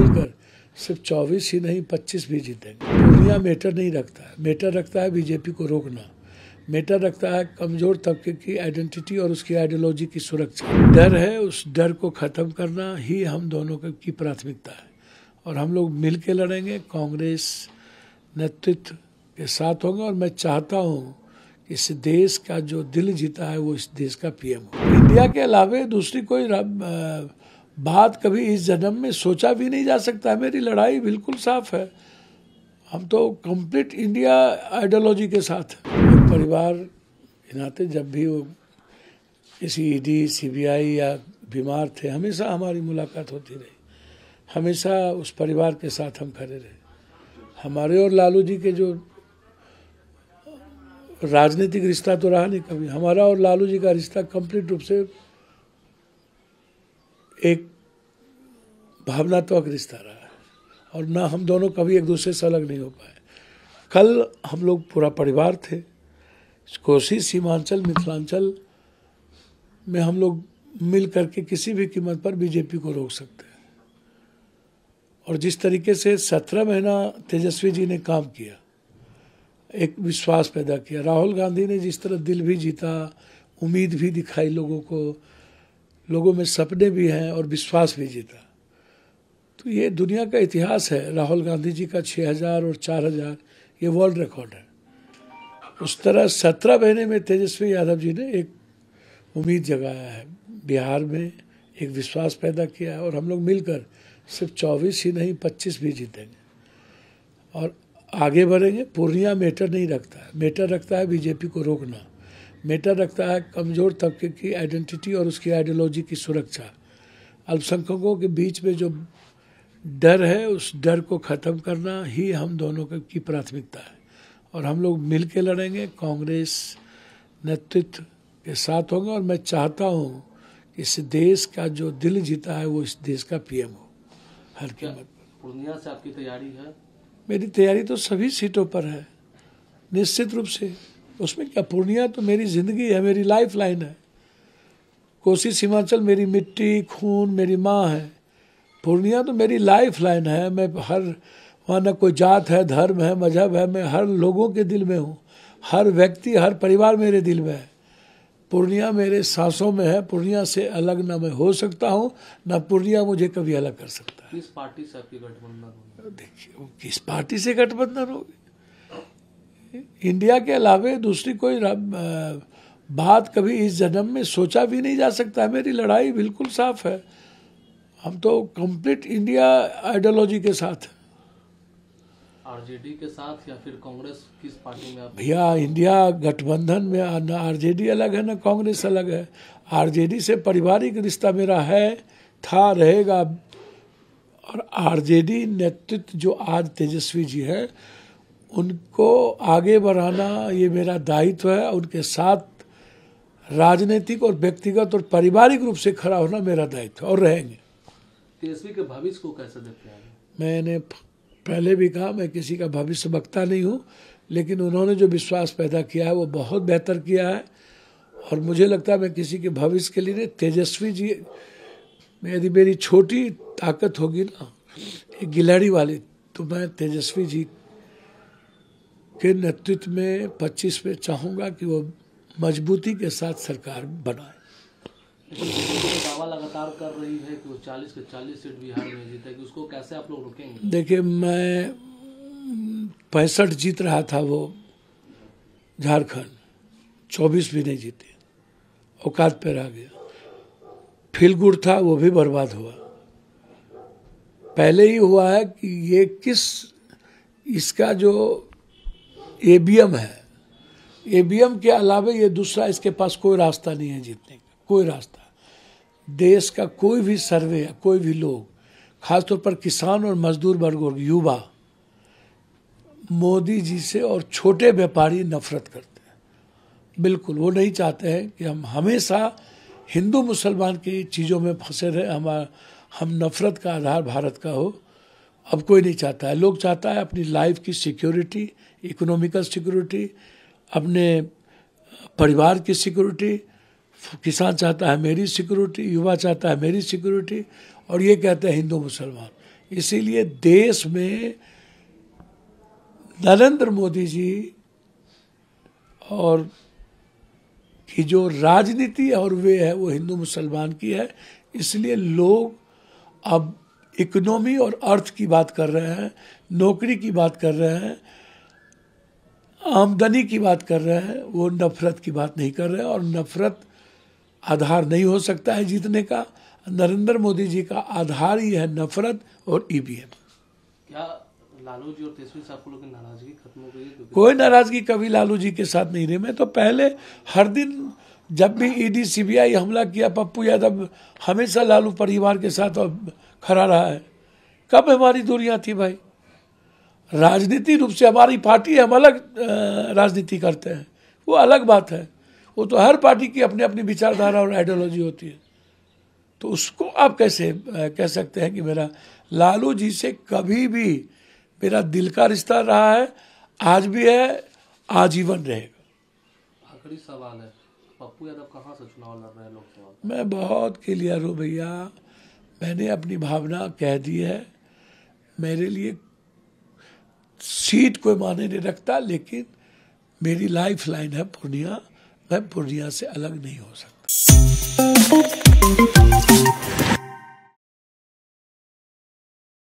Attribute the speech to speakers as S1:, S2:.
S1: मिलकर सिर्फ चौबीस ही नहीं पच्चीस भी जीतेंगे दुनिया मेटर नहीं रखता है मेटर रखता है बीजेपी को रोकना मेटर रखता है कमजोर तबके की आइडेंटिटी और उसकी आइडियोलॉजी की सुरक्षा डर है उस डर को खत्म करना ही हम दोनों की प्राथमिकता है और हम लोग मिल लड़ेंगे कांग्रेस नेतृत्व के साथ होंगे और मैं चाहता हूँ इस देश का जो दिल जीता है वो इस देश का पीएम हो इंडिया के अलावे दूसरी कोई बात कभी इस जन्म में सोचा भी नहीं जा सकता मेरी लड़ाई बिल्कुल साफ है हम तो कंप्लीट इंडिया आइडियोलॉजी के साथ परिवार के नाते जब भी वो किसी ईडी e सीबीआई या बीमार थे हमेशा हमारी मुलाकात होती रही हमेशा उस परिवार के साथ हम खड़े रहे हमारे और लालू जी के जो राजनीतिक रिश्ता तो रहा नहीं कभी हमारा और लालू जी का रिश्ता कंप्लीट रूप से एक भावनात्मक रिश्ता रहा और ना हम दोनों कभी एक दूसरे से अलग नहीं हो पाए कल हम लोग पूरा परिवार थे कोसी सीमांचल मिथिलांचल में हम लोग मिल करके किसी भी कीमत पर बीजेपी को रोक सकते हैं और जिस तरीके से सत्रह महीना तेजस्वी जी ने काम किया एक विश्वास पैदा किया राहुल गांधी ने जिस तरह दिल भी जीता उम्मीद भी दिखाई लोगों को लोगों में सपने भी हैं और विश्वास भी जीता तो ये दुनिया का इतिहास है राहुल गांधी जी का 6000 और 4000 ये वर्ल्ड रिकॉर्ड है उस तरह सत्रह महीने में तेजस्वी यादव जी ने एक उम्मीद जगाया है बिहार में एक विश्वास पैदा किया है और हम लोग मिलकर सिर्फ चौबीस ही नहीं पच्चीस भी जीतेंगे और आगे बढ़ेंगे पूर्णिया मैटर नहीं रखता है मैटर रखता है बीजेपी को रोकना मेटर रखता है कमज़ोर तबके की आइडेंटिटी और उसकी आइडियोलॉजी की सुरक्षा अल्पसंख्यकों के बीच में जो डर है उस डर को ख़त्म करना ही हम दोनों की प्राथमिकता है और हम लोग मिल लड़ेंगे कांग्रेस नेतृत्व के साथ होंगे और मैं चाहता हूँ कि इस देश का जो दिल जीता है वो इस देश का पीएम हो हर मत पूर्णिया से आपकी तैयारी है मेरी तैयारी तो सभी सीटों पर है निश्चित रूप से उसमें क्या पूर्णिया तो मेरी ज़िंदगी है मेरी लाइफ लाइन है कोशिश हिमाचल मेरी मिट्टी खून मेरी माँ है पूर्णिया तो मेरी लाइफ लाइन है मैं हर वहाँ ना कोई जात है धर्म है मजहब है मैं हर लोगों के दिल में हूँ हर व्यक्ति हर परिवार मेरे दिल में है पूर्णिया मेरे सांसों में है पूर्णिया से अलग ना मैं हो सकता हूँ ना पूर्णिया मुझे कभी अलग कर सकता है किस पार्टी से आपकी गठबंधन देखिए किस पार्टी से गठबंधन होगी इंडिया के अलावे दूसरी कोई बात कभी इस जन्म में सोचा भी नहीं जा सकता है मेरी लड़ाई बिल्कुल साफ है हम तो कंप्लीट इंडिया आइडियोलॉजी के साथ आरजेडी के साथ या फिर कांग्रेस किस पार्टी में भैया इंडिया गठबंधन में ना आरजेडी अलग है ना कांग्रेस अलग है आरजेडी से पारिवारिक रिश्ता मेरा है था रहेगा और आरजेडी नेतृत्व जो आज तेजस्वी जी है उनको आगे बढ़ाना ये मेरा दायित्व है उनके साथ राजनीतिक और व्यक्तिगत और पारिवारिक रूप से खड़ा होना मेरा दायित्व और रहेंगे तेजस्वी के भविष्य को कैसे देखते हैं मैंने पहले भी कहा मैं किसी का भविष्य वक्ता नहीं हूँ लेकिन उन्होंने जो विश्वास पैदा किया है वो बहुत बेहतर किया है और मुझे लगता है मैं किसी के भविष्य के लिए तेजस्वी जी यदि मेरी छोटी ताकत होगी ना एक गिलहड़ी वाली तो मैं तेजस्वी जी के नेतृत्व में पच्चीस में चाहूंगा कि वो मजबूती के साथ सरकार बनाए देखिये लगातार कर रही है कि वो 40 के 40 सीट बिहार में जीतेगी उसको कैसे आप लोग देखिए मैं पैंसठ जीत रहा था वो झारखंड चौबीस भी नहीं जीते औकात पर आ गया फील गुड था वो भी बर्बाद हुआ पहले ही हुआ है कि ये किस इसका जो एबीएम है एबीएम के अलावा ये दूसरा इसके पास कोई रास्ता नहीं है जीतने का कोई रास्ता देश का कोई भी सर्वे या कोई भी लोग खासतौर पर किसान और मजदूर वर्ग और युवा मोदी जी से और छोटे व्यापारी नफरत करते हैं बिल्कुल वो नहीं चाहते हैं कि हम हमेशा हिंदू मुसलमान की चीज़ों में फंसे रहे हमारा हम नफरत का आधार भारत का हो अब कोई नहीं चाहता है लोग चाहता है अपनी लाइफ की सिक्योरिटी इकोनॉमिकल सिक्योरिटी अपने परिवार की सिक्योरिटी किसान चाहता है मेरी सिक्योरिटी युवा चाहता है मेरी सिक्योरिटी और ये कहते हैं हिंदू मुसलमान इसीलिए देश में नरेंद्र मोदी जी और की जो राजनीति और वे है वो हिंदू मुसलमान की है इसलिए लोग अब इकोनॉमी और अर्थ की बात कर रहे हैं नौकरी की बात कर रहे हैं आमदनी की बात कर रहे हैं वो नफरत की बात नहीं कर रहे और नफरत आधार नहीं हो सकता है जीतने का नरेंद्र मोदी जी का आधार ही है नफरत और ईवीएम e क्या लालू जी और तेजस्वी साहब नाराजगी खत्म हो गई कोई नाराजगी कभी लालू जी के साथ नहीं रही मैं तो पहले हर दिन जब भी ईडी e सीबीआई हमला किया पप्पू यादव हमेशा लालू परिवार के साथ खड़ा रहा है कब हमारी दूरियां थी भाई राजनीति रूप से हमारी पार्टी हम अलग राजनीति करते हैं वो अलग बात है वो तो हर पार्टी की अपनी अपनी विचारधारा और आइडियोलॉजी होती है तो उसको आप कैसे कह सकते हैं कि मेरा लालू जी से कभी भी मेरा दिल का रिश्ता रहा है आज भी है आजीवन रहेगा आखिरी सवाल है पप्पू यादव कहाँ से चुनाव लड़ रहे हैं लोकसभा मैं बहुत क्लियर हूँ भैया मैंने अपनी भावना कह दी है मेरे लिए सीट कोई माने नहीं रखता लेकिन मेरी लाइफ लाइन है पूर्णिया मैं पूर्णिया से अलग नहीं हो सकता